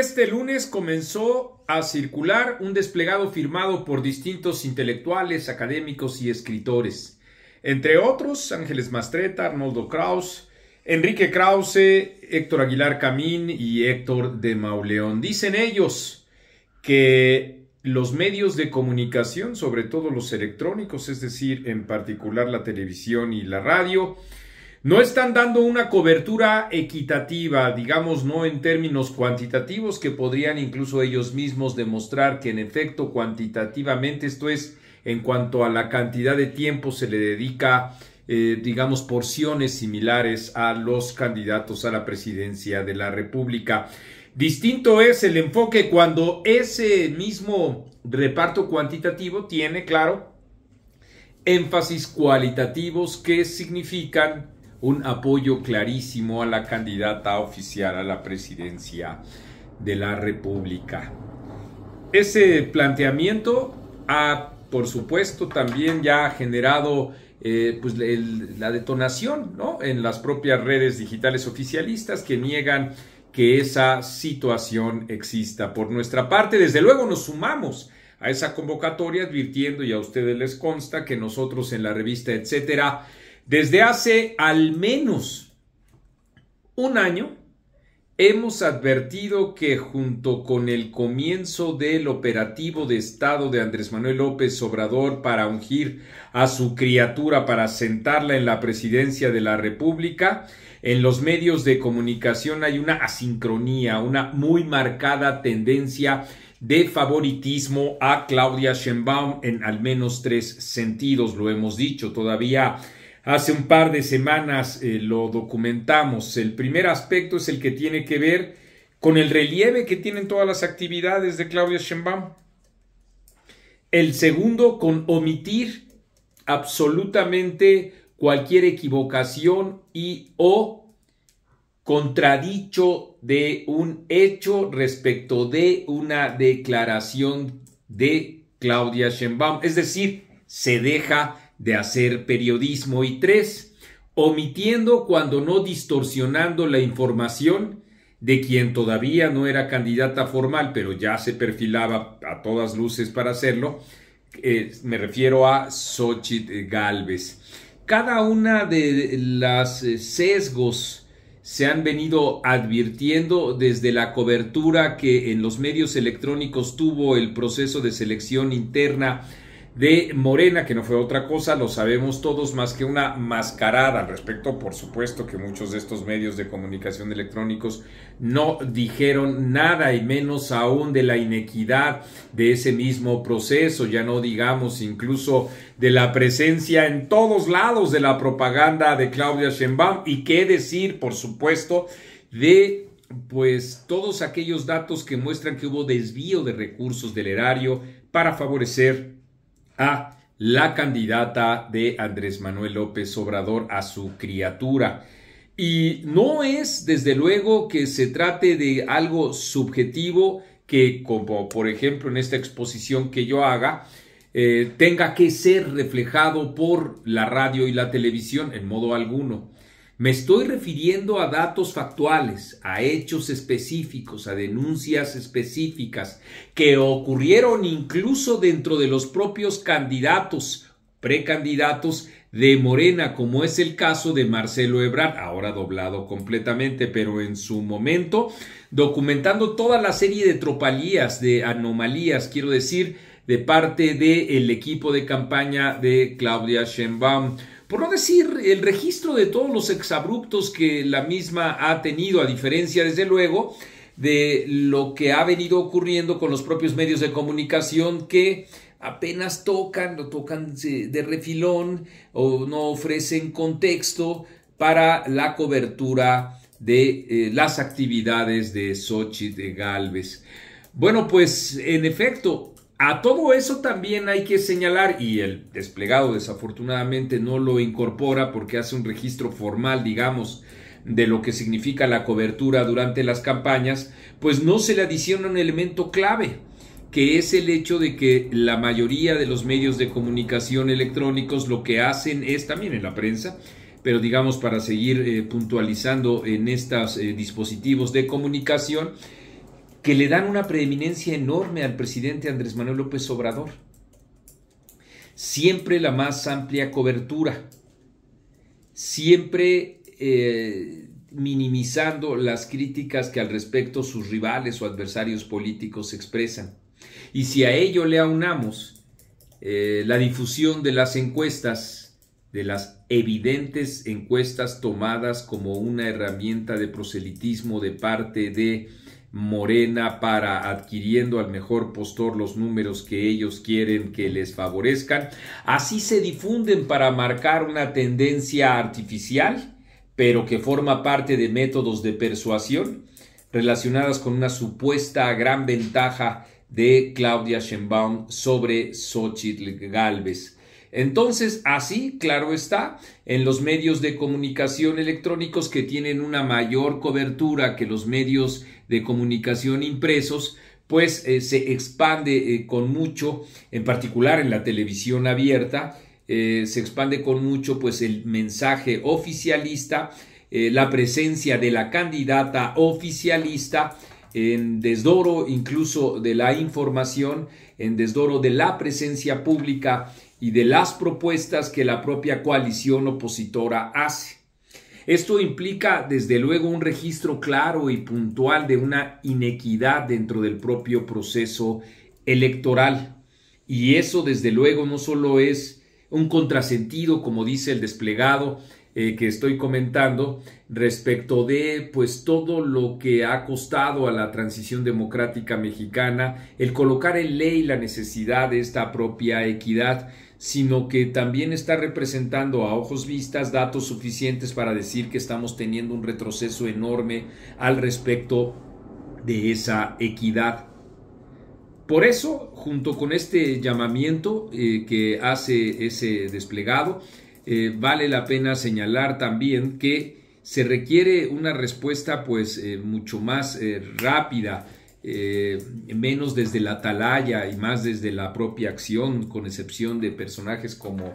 Este lunes comenzó a circular un desplegado firmado por distintos intelectuales, académicos y escritores, entre otros Ángeles Mastreta, Arnoldo Kraus, Enrique Krause, Héctor Aguilar Camín y Héctor de Mauleón. Dicen ellos que los medios de comunicación, sobre todo los electrónicos, es decir, en particular la televisión y la radio, no están dando una cobertura equitativa, digamos, no en términos cuantitativos, que podrían incluso ellos mismos demostrar que en efecto cuantitativamente, esto es, en cuanto a la cantidad de tiempo se le dedica, eh, digamos, porciones similares a los candidatos a la presidencia de la República. Distinto es el enfoque cuando ese mismo reparto cuantitativo tiene, claro, énfasis cualitativos que significan un apoyo clarísimo a la candidata oficial a la presidencia de la República. Ese planteamiento ha, por supuesto, también ya generado eh, pues la detonación ¿no? en las propias redes digitales oficialistas que niegan que esa situación exista. Por nuestra parte, desde luego nos sumamos a esa convocatoria advirtiendo, y a ustedes les consta, que nosotros en la revista, etcétera, desde hace al menos un año hemos advertido que junto con el comienzo del operativo de Estado de Andrés Manuel López Obrador para ungir a su criatura para sentarla en la presidencia de la República, en los medios de comunicación hay una asincronía, una muy marcada tendencia de favoritismo a Claudia Sheinbaum en al menos tres sentidos, lo hemos dicho todavía Hace un par de semanas eh, lo documentamos. El primer aspecto es el que tiene que ver con el relieve que tienen todas las actividades de Claudia Sheinbaum. El segundo, con omitir absolutamente cualquier equivocación y o contradicho de un hecho respecto de una declaración de Claudia Sheinbaum. Es decir, se deja de hacer periodismo y tres, omitiendo cuando no distorsionando la información de quien todavía no era candidata formal, pero ya se perfilaba a todas luces para hacerlo, eh, me refiero a Xochitl Galvez. Cada una de las eh, sesgos se han venido advirtiendo desde la cobertura que en los medios electrónicos tuvo el proceso de selección interna de Morena, que no fue otra cosa, lo sabemos todos, más que una mascarada al respecto. Por supuesto que muchos de estos medios de comunicación electrónicos no dijeron nada y menos aún de la inequidad de ese mismo proceso, ya no digamos incluso de la presencia en todos lados de la propaganda de Claudia Sheinbaum y qué decir, por supuesto, de pues todos aquellos datos que muestran que hubo desvío de recursos del erario para favorecer a la candidata de Andrés Manuel López Obrador a su criatura. Y no es, desde luego, que se trate de algo subjetivo que, como por ejemplo en esta exposición que yo haga, eh, tenga que ser reflejado por la radio y la televisión en modo alguno. Me estoy refiriendo a datos factuales, a hechos específicos, a denuncias específicas que ocurrieron incluso dentro de los propios candidatos, precandidatos de Morena, como es el caso de Marcelo Ebrard, ahora doblado completamente, pero en su momento, documentando toda la serie de tropalías, de anomalías, quiero decir, de parte del equipo de campaña de Claudia Sheinbaum por no decir el registro de todos los exabruptos que la misma ha tenido, a diferencia, desde luego, de lo que ha venido ocurriendo con los propios medios de comunicación que apenas tocan, lo tocan de refilón o no ofrecen contexto para la cobertura de eh, las actividades de Sochi de Galvez. Bueno, pues en efecto, a todo eso también hay que señalar, y el desplegado desafortunadamente no lo incorpora porque hace un registro formal, digamos, de lo que significa la cobertura durante las campañas, pues no se le adiciona un elemento clave, que es el hecho de que la mayoría de los medios de comunicación electrónicos lo que hacen es también en la prensa, pero digamos para seguir eh, puntualizando en estos eh, dispositivos de comunicación, que le dan una preeminencia enorme al presidente Andrés Manuel López Obrador. Siempre la más amplia cobertura, siempre eh, minimizando las críticas que al respecto sus rivales o adversarios políticos expresan. Y si a ello le aunamos eh, la difusión de las encuestas, de las evidentes encuestas tomadas como una herramienta de proselitismo de parte de Morena para adquiriendo al mejor postor los números que ellos quieren que les favorezcan. Así se difunden para marcar una tendencia artificial, pero que forma parte de métodos de persuasión relacionadas con una supuesta gran ventaja de Claudia Sheinbaum sobre Xochitl Galvez. Entonces, así, claro está, en los medios de comunicación electrónicos que tienen una mayor cobertura que los medios de comunicación impresos, pues eh, se expande eh, con mucho, en particular en la televisión abierta, eh, se expande con mucho pues el mensaje oficialista, la presencia de la candidata oficialista, en desdoro incluso de la información, en desdoro de la presencia pública y de las propuestas que la propia coalición opositora hace. Esto implica, desde luego, un registro claro y puntual de una inequidad dentro del propio proceso electoral. Y eso, desde luego, no solo es un contrasentido, como dice el desplegado eh, que estoy comentando, respecto de pues todo lo que ha costado a la transición democrática mexicana el colocar en ley la necesidad de esta propia equidad, sino que también está representando a ojos vistas datos suficientes para decir que estamos teniendo un retroceso enorme al respecto de esa equidad. Por eso, junto con este llamamiento eh, que hace ese desplegado, eh, vale la pena señalar también que se requiere una respuesta pues eh, mucho más rápida, eh, menos desde la talaya y más desde la propia acción, con excepción de personajes como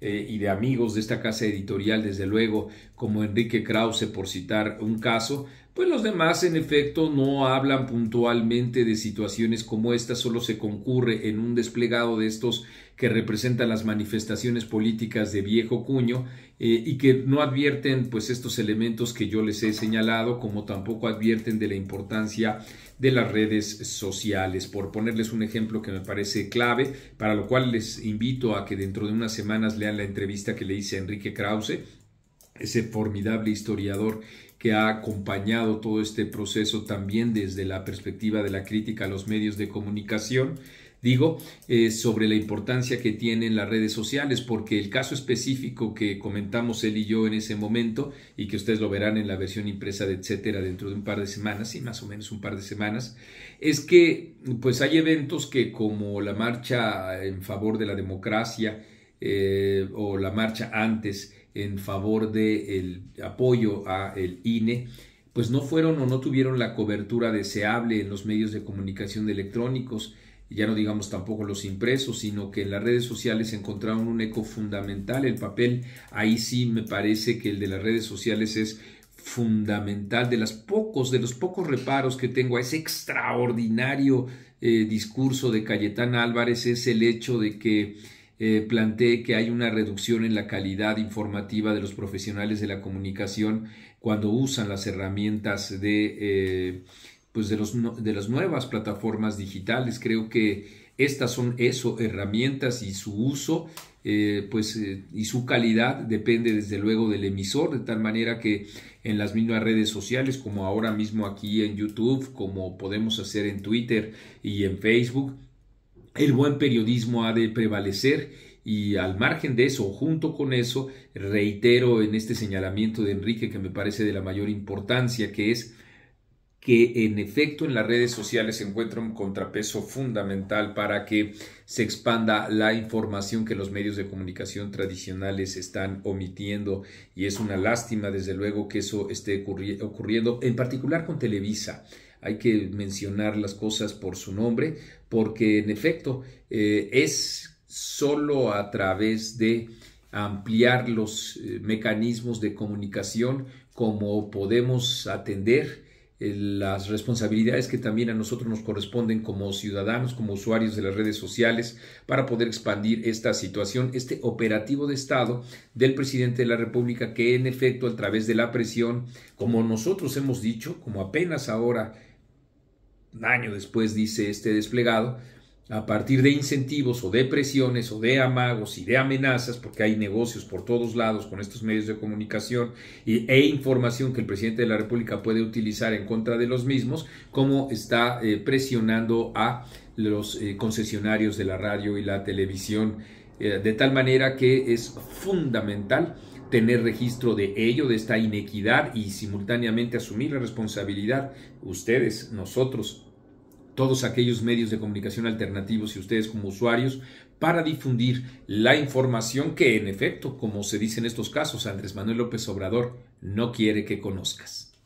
eh, y de amigos de esta casa editorial, desde luego, como Enrique Krause, por citar un caso, pues los demás en efecto no hablan puntualmente de situaciones como esta, solo se concurre en un desplegado de estos que representan las manifestaciones políticas de viejo cuño eh, y que no advierten pues estos elementos que yo les he señalado, como tampoco advierten de la importancia de las redes sociales. Por ponerles un ejemplo que me parece clave, para lo cual les invito a que dentro de unas semanas lean la entrevista que le hice a Enrique Krause, ese formidable historiador que ha acompañado todo este proceso también desde la perspectiva de la crítica a los medios de comunicación, digo, eh, sobre la importancia que tienen las redes sociales, porque el caso específico que comentamos él y yo en ese momento, y que ustedes lo verán en la versión impresa de etcétera dentro de un par de semanas, sí, más o menos un par de semanas, es que pues hay eventos que como la marcha en favor de la democracia eh, o la marcha antes, en favor del apoyo a el INE, pues no fueron o no tuvieron la cobertura deseable en los medios de comunicación electrónicos, ya no digamos tampoco los impresos, sino que en las redes sociales encontraron un eco fundamental. El papel ahí sí me parece que el de las redes sociales es fundamental de las pocos de los pocos reparos que tengo a ese extraordinario eh, discurso de Cayetán Álvarez es el hecho de que eh, planteé que hay una reducción en la calidad informativa de los profesionales de la comunicación cuando usan las herramientas de, eh, pues de, las nuevas plataformas digitales. Creo que estas son eso, herramientas y su uso eh, pues, y su calidad depende desde luego del emisor, de tal manera que en las mismas redes sociales, como ahora mismo aquí en YouTube, como podemos hacer en Twitter y en Facebook, el buen periodismo ha de prevalecer y al margen de eso, junto con eso, reitero en este señalamiento de Enrique que me parece de la mayor importancia, que es que en efecto en las redes sociales se encuentra un contrapeso fundamental para que se expanda la información que los medios de comunicación tradicionales están omitiendo y es una lástima desde luego que eso esté ocurriendo en particular con Televisa. Hay que mencionar las cosas por su nombre porque en efecto eh, es solo a través de ampliar los eh, mecanismos de comunicación como podemos atender eh, las responsabilidades que también a nosotros nos corresponden como ciudadanos, como usuarios de las redes sociales, para poder expandir esta situación, este operativo de Estado del presidente de la República que en efecto a través de la presión, como nosotros hemos dicho, como apenas ahora año después dice este desplegado, a partir de incentivos o de presiones o de amagos y de amenazas, porque hay negocios por todos lados con estos medios de comunicación e información que el presidente de la República puede utilizar en contra de los mismos, como está eh, presionando a los eh, concesionarios de la radio y la televisión, eh, de tal manera que es fundamental tener registro de ello, de esta inequidad y simultáneamente asumir la responsabilidad, ustedes, nosotros, todos aquellos medios de comunicación alternativos y ustedes como usuarios para difundir la información que en efecto, como se dice en estos casos, Andrés Manuel López Obrador no quiere que conozcas.